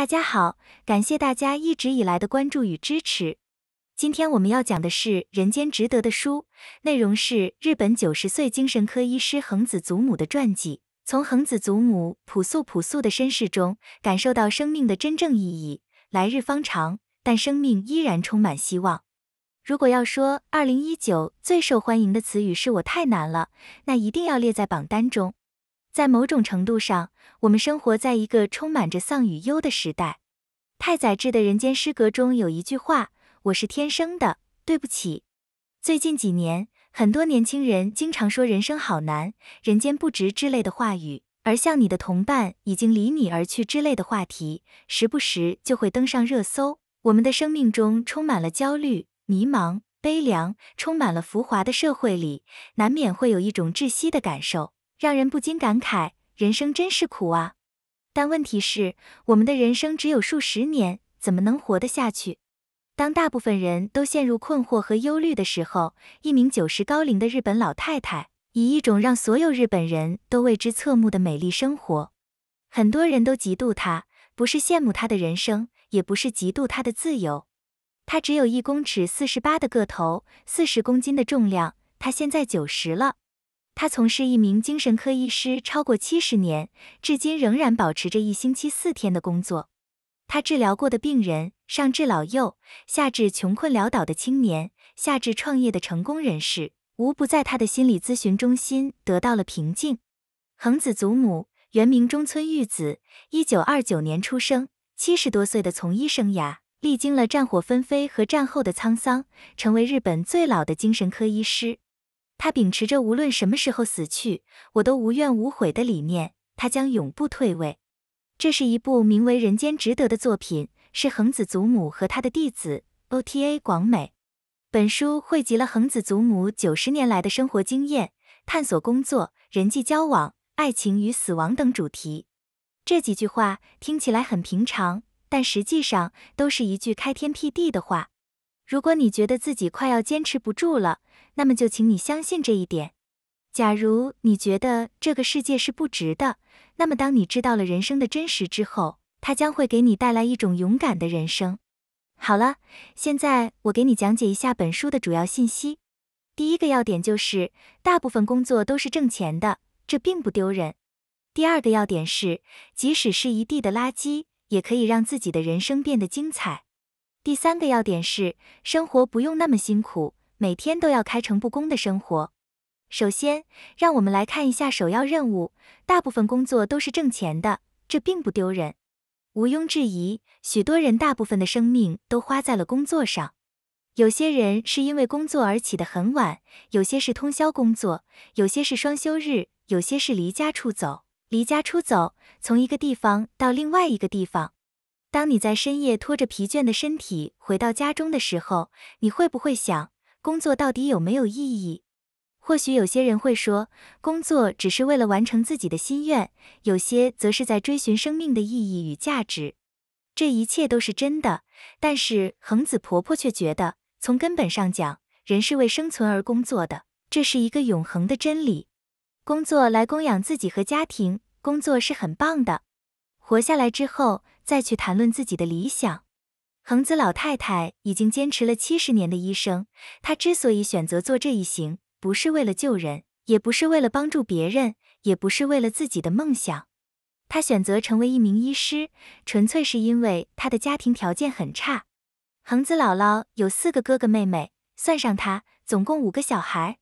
大家好，感谢大家一直以来的关注与支持。今天我们要讲的是《人间值得》的书，内容是日本九十岁精神科医师恒子祖母的传记。从恒子祖母朴素朴素的身世中，感受到生命的真正意义。来日方长，但生命依然充满希望。如果要说二零一九最受欢迎的词语是我太难了，那一定要列在榜单中。在某种程度上，我们生活在一个充满着丧与忧的时代。太宰治的人间失格中有一句话：“我是天生的对不起。”最近几年，很多年轻人经常说“人生好难，人间不值”之类的话语，而像“你的同伴已经离你而去”之类的话题，时不时就会登上热搜。我们的生命中充满了焦虑、迷茫、悲凉，充满了浮华的社会里，难免会有一种窒息的感受。让人不禁感慨，人生真是苦啊！但问题是，我们的人生只有数十年，怎么能活得下去？当大部分人都陷入困惑和忧虑的时候，一名九十高龄的日本老太太，以一种让所有日本人都为之侧目的美丽生活，很多人都嫉妒她，不是羡慕她的人生，也不是嫉妒她的自由。她只有一公尺四十八的个头，四十公斤的重量，她现在九十了。他从事一名精神科医师超过七十年，至今仍然保持着一星期四天的工作。他治疗过的病人，上至老幼，下至穷困潦倒的青年，下至创业的成功人士，无不在他的心理咨询中心得到了平静。恒子祖母原名中村玉子，一九二九年出生，七十多岁的从医生涯历经了战火纷飞和战后的沧桑，成为日本最老的精神科医师。他秉持着无论什么时候死去，我都无怨无悔的理念。他将永不退位。这是一部名为《人间值得》的作品，是恒子祖母和他的弟子 O T A 广美。本书汇集了恒子祖母九十年来的生活经验，探索工作、人际交往、爱情与死亡等主题。这几句话听起来很平常，但实际上都是一句开天辟地的话。如果你觉得自己快要坚持不住了，那么就请你相信这一点。假如你觉得这个世界是不值的，那么当你知道了人生的真实之后，它将会给你带来一种勇敢的人生。好了，现在我给你讲解一下本书的主要信息。第一个要点就是，大部分工作都是挣钱的，这并不丢人。第二个要点是，即使是一地的垃圾，也可以让自己的人生变得精彩。第三个要点是，生活不用那么辛苦。每天都要开诚布公的生活。首先，让我们来看一下首要任务。大部分工作都是挣钱的，这并不丢人。毋庸置疑，许多人大部分的生命都花在了工作上。有些人是因为工作而起的很晚，有些是通宵工作，有些是双休日，有些是离家出走。离家出走，从一个地方到另外一个地方。当你在深夜拖着疲倦的身体回到家中的时候，你会不会想？工作到底有没有意义？或许有些人会说，工作只是为了完成自己的心愿；有些则是在追寻生命的意义与价值。这一切都是真的，但是恒子婆婆却觉得，从根本上讲，人是为生存而工作的，这是一个永恒的真理。工作来供养自己和家庭，工作是很棒的。活下来之后，再去谈论自己的理想。恒子老太太已经坚持了七十年的医生。她之所以选择做这一行，不是为了救人，也不是为了帮助别人，也不是为了自己的梦想。她选择成为一名医师，纯粹是因为她的家庭条件很差。恒子姥姥有四个哥哥妹妹，算上她，总共五个小孩。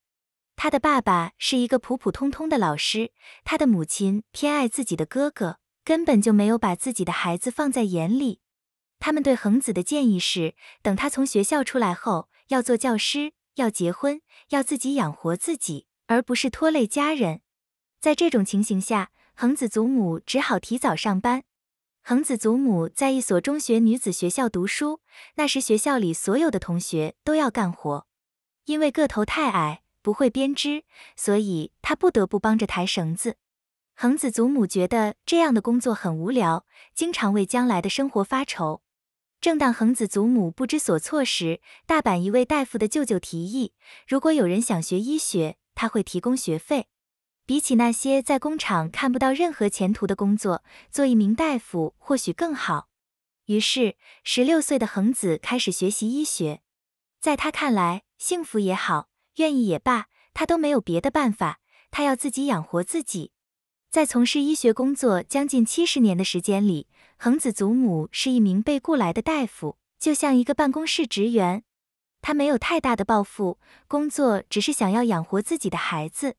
她的爸爸是一个普普通通的老师，她的母亲偏爱自己的哥哥，根本就没有把自己的孩子放在眼里。他们对恒子的建议是，等他从学校出来后，要做教师，要结婚，要自己养活自己，而不是拖累家人。在这种情形下，恒子祖母只好提早上班。恒子祖母在一所中学女子学校读书，那时学校里所有的同学都要干活，因为个头太矮，不会编织，所以他不得不帮着抬绳子。恒子祖母觉得这样的工作很无聊，经常为将来的生活发愁。正当恒子祖母不知所措时，大阪一位大夫的舅舅提议，如果有人想学医学，他会提供学费。比起那些在工厂看不到任何前途的工作，做一名大夫或许更好。于是，十六岁的恒子开始学习医学。在他看来，幸福也好，愿意也罢，他都没有别的办法，他要自己养活自己。在从事医学工作将近七十年的时间里，恒子祖母是一名被雇来的大夫，就像一个办公室职员。他没有太大的抱负，工作只是想要养活自己的孩子。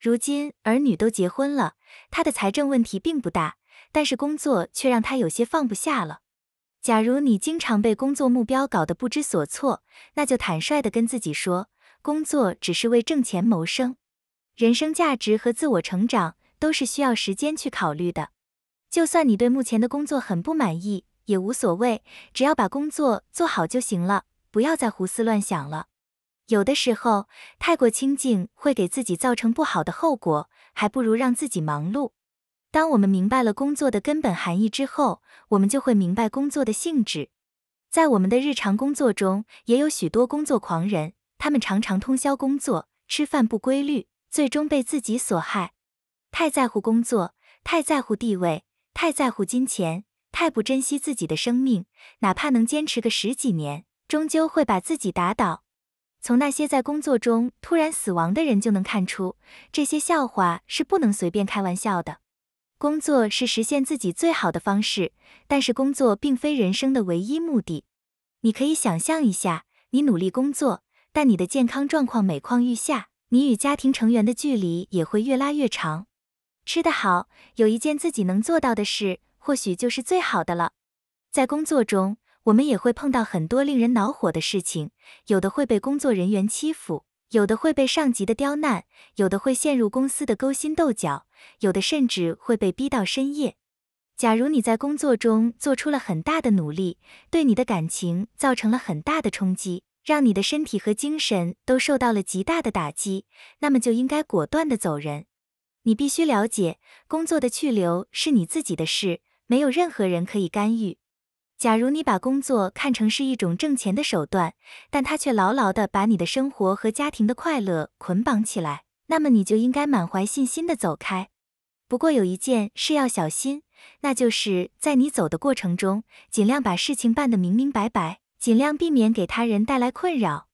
如今儿女都结婚了，他的财政问题并不大，但是工作却让他有些放不下了。假如你经常被工作目标搞得不知所措，那就坦率地跟自己说，工作只是为挣钱谋生，人生价值和自我成长。都是需要时间去考虑的。就算你对目前的工作很不满意，也无所谓，只要把工作做好就行了。不要再胡思乱想了。有的时候太过清静会给自己造成不好的后果，还不如让自己忙碌。当我们明白了工作的根本含义之后，我们就会明白工作的性质。在我们的日常工作中，也有许多工作狂人，他们常常通宵工作，吃饭不规律，最终被自己所害。太在乎工作，太在乎地位，太在乎金钱，太不珍惜自己的生命，哪怕能坚持个十几年，终究会把自己打倒。从那些在工作中突然死亡的人就能看出，这些笑话是不能随便开玩笑的。工作是实现自己最好的方式，但是工作并非人生的唯一目的。你可以想象一下，你努力工作，但你的健康状况每况愈下，你与家庭成员的距离也会越拉越长。吃得好，有一件自己能做到的事，或许就是最好的了。在工作中，我们也会碰到很多令人恼火的事情，有的会被工作人员欺负，有的会被上级的刁难，有的会陷入公司的勾心斗角，有的甚至会被逼到深夜。假如你在工作中做出了很大的努力，对你的感情造成了很大的冲击，让你的身体和精神都受到了极大的打击，那么就应该果断的走人。你必须了解，工作的去留是你自己的事，没有任何人可以干预。假如你把工作看成是一种挣钱的手段，但它却牢牢地把你的生活和家庭的快乐捆绑起来，那么你就应该满怀信心地走开。不过有一件事要小心，那就是在你走的过程中，尽量把事情办得明明白白，尽量避免给他人带来困扰。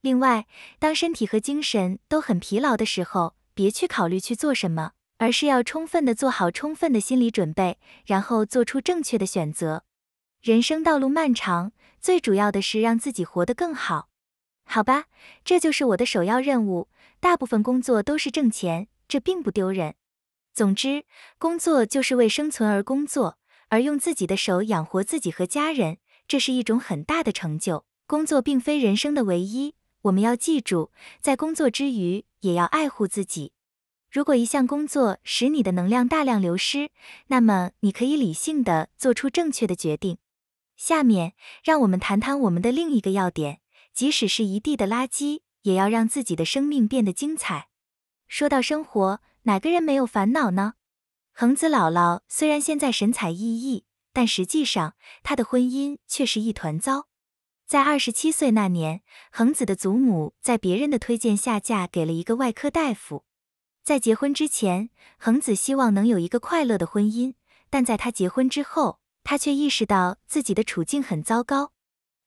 另外，当身体和精神都很疲劳的时候，别去考虑去做什么，而是要充分的做好充分的心理准备，然后做出正确的选择。人生道路漫长，最主要的是让自己活得更好，好吧？这就是我的首要任务。大部分工作都是挣钱，这并不丢人。总之，工作就是为生存而工作，而用自己的手养活自己和家人，这是一种很大的成就。工作并非人生的唯一，我们要记住，在工作之余。也要爱护自己。如果一项工作使你的能量大量流失，那么你可以理性的做出正确的决定。下面让我们谈谈我们的另一个要点：即使是一地的垃圾，也要让自己的生命变得精彩。说到生活，哪个人没有烦恼呢？恒子姥姥虽然现在神采奕奕，但实际上她的婚姻却是一团糟。在二十七岁那年，恒子的祖母在别人的推荐下嫁给了一个外科大夫。在结婚之前，恒子希望能有一个快乐的婚姻，但在她结婚之后，她却意识到自己的处境很糟糕。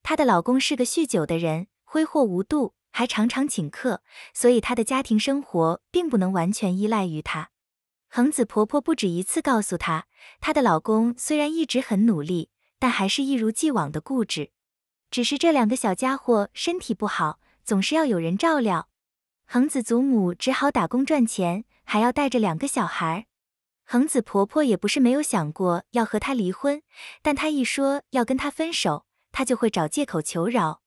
她的老公是个酗酒的人，挥霍无度，还常常请客，所以她的家庭生活并不能完全依赖于他。恒子婆婆不止一次告诉她，她的老公虽然一直很努力，但还是一如既往的固执。只是这两个小家伙身体不好，总是要有人照料，恒子祖母只好打工赚钱，还要带着两个小孩。恒子婆婆也不是没有想过要和他离婚，但她一说要跟他分手，他就会找借口求饶。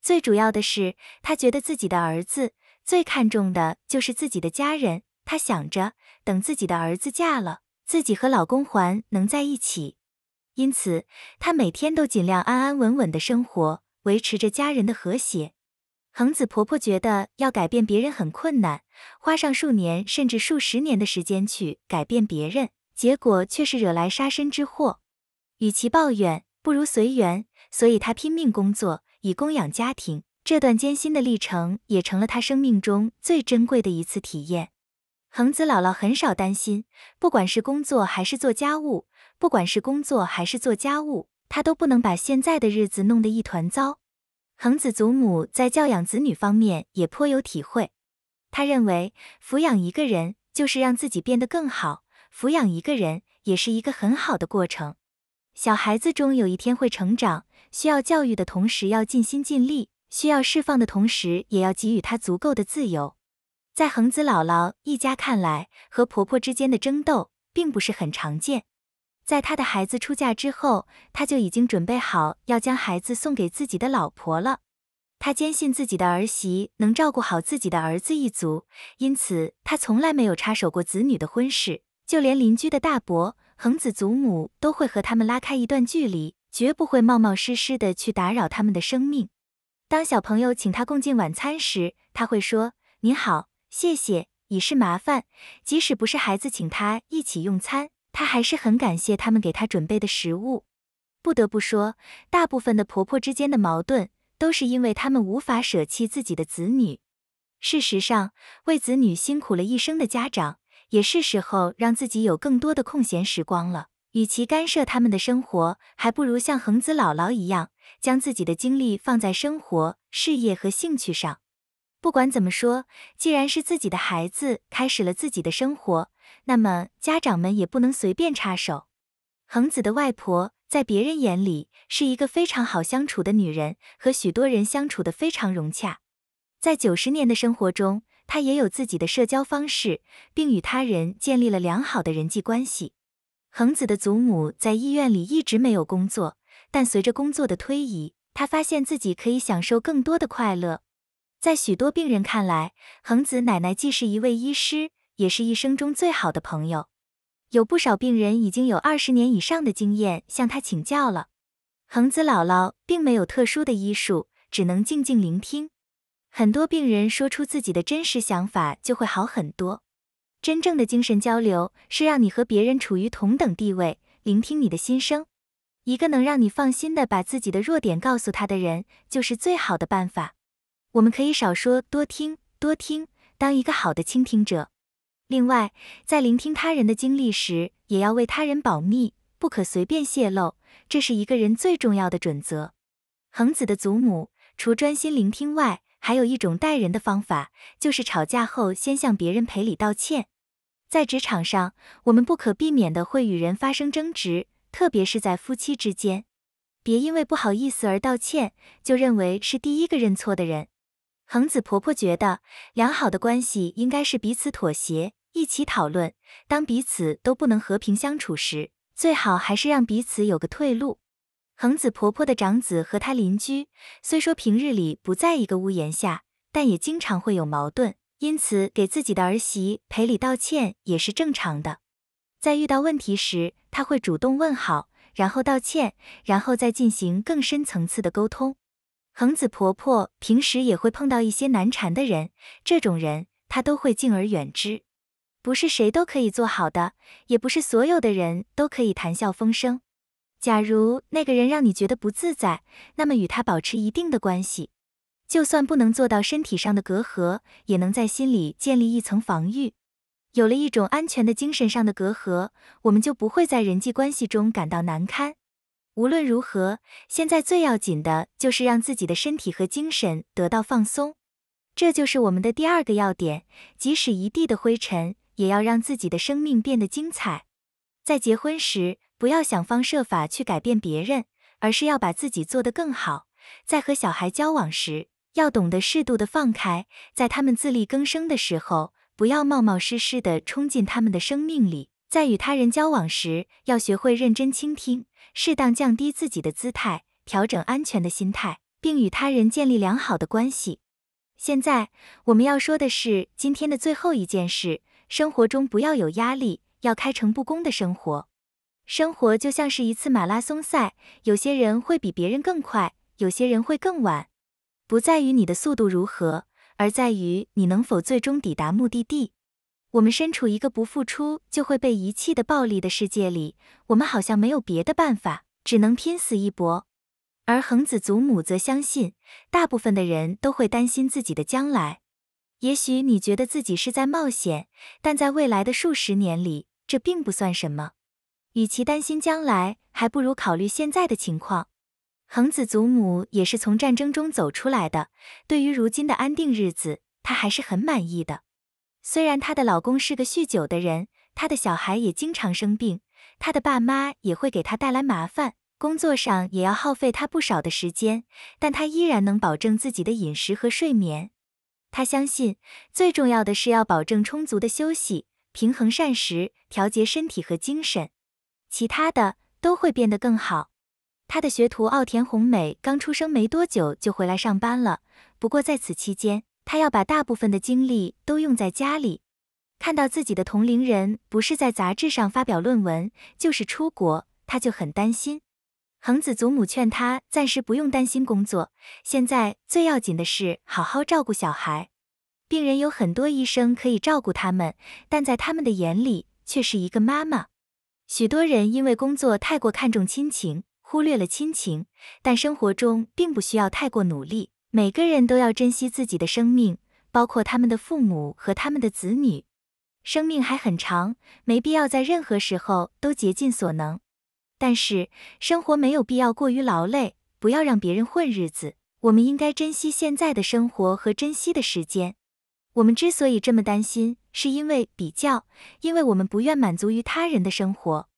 最主要的是，他觉得自己的儿子最看重的就是自己的家人。他想着，等自己的儿子嫁了，自己和老公还能在一起。因此，她每天都尽量安安稳稳的生活，维持着家人的和谐。恒子婆婆觉得要改变别人很困难，花上数年甚至数十年的时间去改变别人，结果却是惹来杀身之祸。与其抱怨，不如随缘。所以她拼命工作，以供养家庭。这段艰辛的历程也成了她生命中最珍贵的一次体验。恒子姥姥很少担心，不管是工作还是做家务。不管是工作还是做家务，他都不能把现在的日子弄得一团糟。恒子祖母在教养子女方面也颇有体会。他认为，抚养一个人就是让自己变得更好，抚养一个人也是一个很好的过程。小孩子终有一天会成长，需要教育的同时要尽心尽力，需要释放的同时也要给予他足够的自由。在恒子姥姥一家看来，和婆婆之间的争斗并不是很常见。在他的孩子出嫁之后，他就已经准备好要将孩子送给自己的老婆了。他坚信自己的儿媳能照顾好自己的儿子一族，因此他从来没有插手过子女的婚事。就连邻居的大伯恒子祖母都会和他们拉开一段距离，绝不会冒冒失失的去打扰他们的生命。当小朋友请他共进晚餐时，他会说：“您好，谢谢，已是麻烦。”即使不是孩子请他一起用餐。她还是很感谢他们给她准备的食物。不得不说，大部分的婆婆之间的矛盾都是因为她们无法舍弃自己的子女。事实上，为子女辛苦了一生的家长，也是时候让自己有更多的空闲时光了。与其干涉他们的生活，还不如像恒子姥姥一样，将自己的精力放在生活、事业和兴趣上。不管怎么说，既然是自己的孩子，开始了自己的生活。那么家长们也不能随便插手。恒子的外婆在别人眼里是一个非常好相处的女人，和许多人相处得非常融洽。在九十年的生活中，她也有自己的社交方式，并与他人建立了良好的人际关系。恒子的祖母在医院里一直没有工作，但随着工作的推移，她发现自己可以享受更多的快乐。在许多病人看来，恒子奶奶既是一位医师。也是一生中最好的朋友，有不少病人已经有二十年以上的经验向他请教了。恒子姥姥并没有特殊的医术，只能静静聆听。很多病人说出自己的真实想法就会好很多。真正的精神交流是让你和别人处于同等地位，聆听你的心声。一个能让你放心的把自己的弱点告诉他的人，就是最好的办法。我们可以少说多听，多听，当一个好的倾听者。另外，在聆听他人的经历时，也要为他人保密，不可随便泄露，这是一个人最重要的准则。恒子的祖母除专心聆听外，还有一种待人的方法，就是吵架后先向别人赔礼道歉。在职场上，我们不可避免的会与人发生争执，特别是在夫妻之间，别因为不好意思而道歉，就认为是第一个认错的人。恒子婆婆觉得，良好的关系应该是彼此妥协，一起讨论。当彼此都不能和平相处时，最好还是让彼此有个退路。恒子婆婆的长子和她邻居虽说平日里不在一个屋檐下，但也经常会有矛盾，因此给自己的儿媳赔礼道歉也是正常的。在遇到问题时，他会主动问好，然后道歉，然后再进行更深层次的沟通。恒子婆婆平时也会碰到一些难缠的人，这种人她都会敬而远之。不是谁都可以做好的，也不是所有的人都可以谈笑风生。假如那个人让你觉得不自在，那么与他保持一定的关系，就算不能做到身体上的隔阂，也能在心里建立一层防御。有了一种安全的精神上的隔阂，我们就不会在人际关系中感到难堪。无论如何，现在最要紧的就是让自己的身体和精神得到放松，这就是我们的第二个要点。即使一地的灰尘，也要让自己的生命变得精彩。在结婚时，不要想方设法去改变别人，而是要把自己做得更好。在和小孩交往时，要懂得适度的放开，在他们自力更生的时候，不要冒冒失失的冲进他们的生命里。在与他人交往时，要学会认真倾听。适当降低自己的姿态，调整安全的心态，并与他人建立良好的关系。现在我们要说的是今天的最后一件事：生活中不要有压力，要开诚布公的生活。生活就像是一次马拉松赛，有些人会比别人更快，有些人会更晚。不在于你的速度如何，而在于你能否最终抵达目的地。我们身处一个不付出就会被遗弃的暴力的世界里，我们好像没有别的办法，只能拼死一搏。而恒子祖母则相信，大部分的人都会担心自己的将来。也许你觉得自己是在冒险，但在未来的数十年里，这并不算什么。与其担心将来，还不如考虑现在的情况。恒子祖母也是从战争中走出来的，对于如今的安定日子，他还是很满意的。虽然她的老公是个酗酒的人，她的小孩也经常生病，她的爸妈也会给她带来麻烦，工作上也要耗费她不少的时间，但她依然能保证自己的饮食和睡眠。她相信，最重要的是要保证充足的休息，平衡膳食，调节身体和精神，其他的都会变得更好。她的学徒奥田红美刚出生没多久就回来上班了，不过在此期间。他要把大部分的精力都用在家里，看到自己的同龄人不是在杂志上发表论文，就是出国，他就很担心。恒子祖母劝他暂时不用担心工作，现在最要紧的是好好照顾小孩。病人有很多医生可以照顾他们，但在他们的眼里却是一个妈妈。许多人因为工作太过看重亲情，忽略了亲情，但生活中并不需要太过努力。每个人都要珍惜自己的生命，包括他们的父母和他们的子女。生命还很长，没必要在任何时候都竭尽所能。但是生活没有必要过于劳累，不要让别人混日子。我们应该珍惜现在的生活和珍惜的时间。我们之所以这么担心，是因为比较，因为我们不愿满足于他人的生活。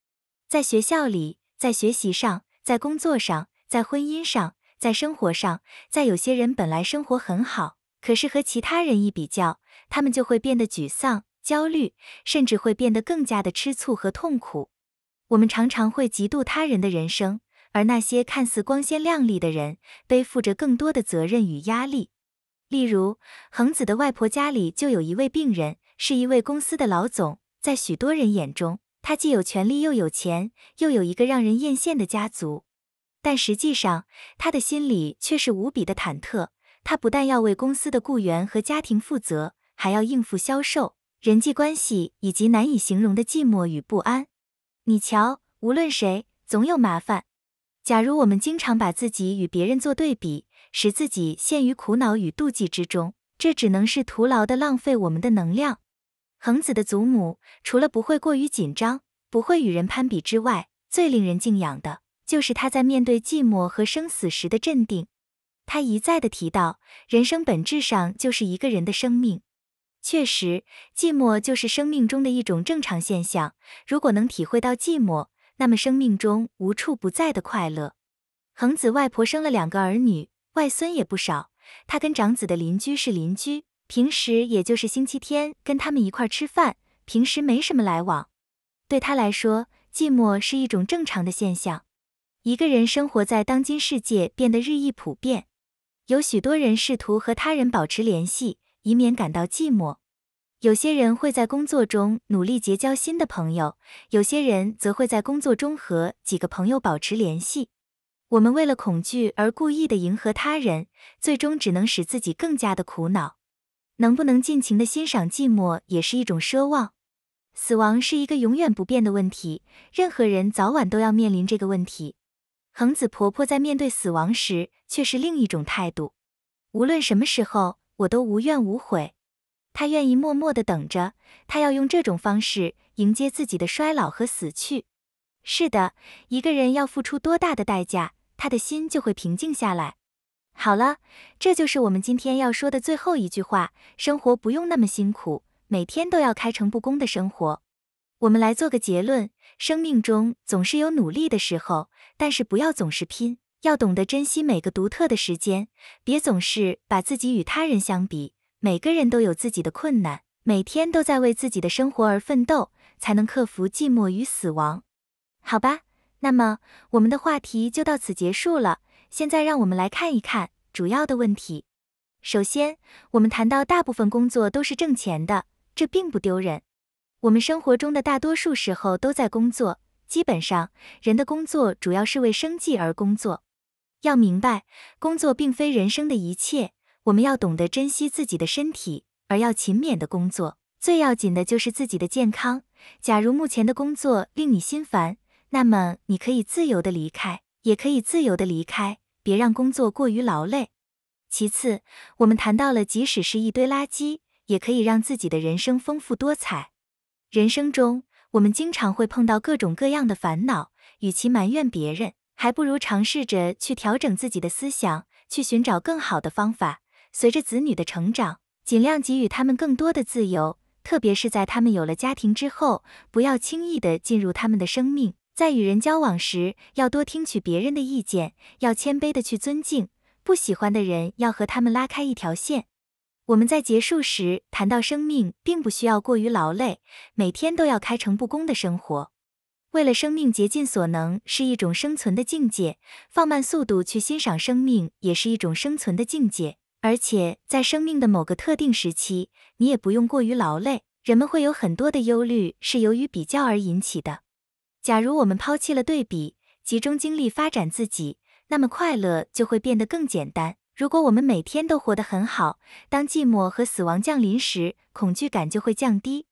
在学校里，在学习上，在工作上，在婚姻上。在生活上，在有些人本来生活很好，可是和其他人一比较，他们就会变得沮丧、焦虑，甚至会变得更加的吃醋和痛苦。我们常常会嫉妒他人的人生，而那些看似光鲜亮丽的人，背负着更多的责任与压力。例如，恒子的外婆家里就有一位病人，是一位公司的老总，在许多人眼中，他既有权利，又有钱，又有一个让人艳羡的家族。但实际上，他的心里却是无比的忐忑。他不但要为公司的雇员和家庭负责，还要应付销售、人际关系以及难以形容的寂寞与不安。你瞧，无论谁，总有麻烦。假如我们经常把自己与别人做对比，使自己陷于苦恼与妒忌之中，这只能是徒劳的，浪费我们的能量。恒子的祖母除了不会过于紧张，不会与人攀比之外，最令人敬仰的。就是他在面对寂寞和生死时的镇定，他一再的提到，人生本质上就是一个人的生命。确实，寂寞就是生命中的一种正常现象。如果能体会到寂寞，那么生命中无处不在的快乐。恒子外婆生了两个儿女，外孙也不少。他跟长子的邻居是邻居，平时也就是星期天跟他们一块吃饭，平时没什么来往。对他来说，寂寞是一种正常的现象。一个人生活在当今世界变得日益普遍，有许多人试图和他人保持联系，以免感到寂寞。有些人会在工作中努力结交新的朋友，有些人则会在工作中和几个朋友保持联系。我们为了恐惧而故意的迎合他人，最终只能使自己更加的苦恼。能不能尽情的欣赏寂寞也是一种奢望。死亡是一个永远不变的问题，任何人早晚都要面临这个问题。恒子婆婆在面对死亡时却是另一种态度。无论什么时候，我都无怨无悔。她愿意默默地等着，她要用这种方式迎接自己的衰老和死去。是的，一个人要付出多大的代价，他的心就会平静下来。好了，这就是我们今天要说的最后一句话。生活不用那么辛苦，每天都要开诚布公地生活。我们来做个结论：生命中总是有努力的时候。但是不要总是拼，要懂得珍惜每个独特的时间，别总是把自己与他人相比。每个人都有自己的困难，每天都在为自己的生活而奋斗，才能克服寂寞与死亡。好吧，那么我们的话题就到此结束了。现在让我们来看一看主要的问题。首先，我们谈到大部分工作都是挣钱的，这并不丢人。我们生活中的大多数时候都在工作。基本上，人的工作主要是为生计而工作。要明白，工作并非人生的一切。我们要懂得珍惜自己的身体，而要勤勉的工作。最要紧的就是自己的健康。假如目前的工作令你心烦，那么你可以自由的离开，也可以自由的离开，别让工作过于劳累。其次，我们谈到了，即使是一堆垃圾，也可以让自己的人生丰富多彩。人生中。我们经常会碰到各种各样的烦恼，与其埋怨别人，还不如尝试着去调整自己的思想，去寻找更好的方法。随着子女的成长，尽量给予他们更多的自由，特别是在他们有了家庭之后，不要轻易的进入他们的生命。在与人交往时，要多听取别人的意见，要谦卑的去尊敬不喜欢的人，要和他们拉开一条线。我们在结束时谈到生命，并不需要过于劳累，每天都要开诚布公的生活。为了生命竭尽所能是一种生存的境界，放慢速度去欣赏生命也是一种生存的境界。而且在生命的某个特定时期，你也不用过于劳累。人们会有很多的忧虑，是由于比较而引起的。假如我们抛弃了对比，集中精力发展自己，那么快乐就会变得更简单。如果我们每天都活得很好，当寂寞和死亡降临时，恐惧感就会降低。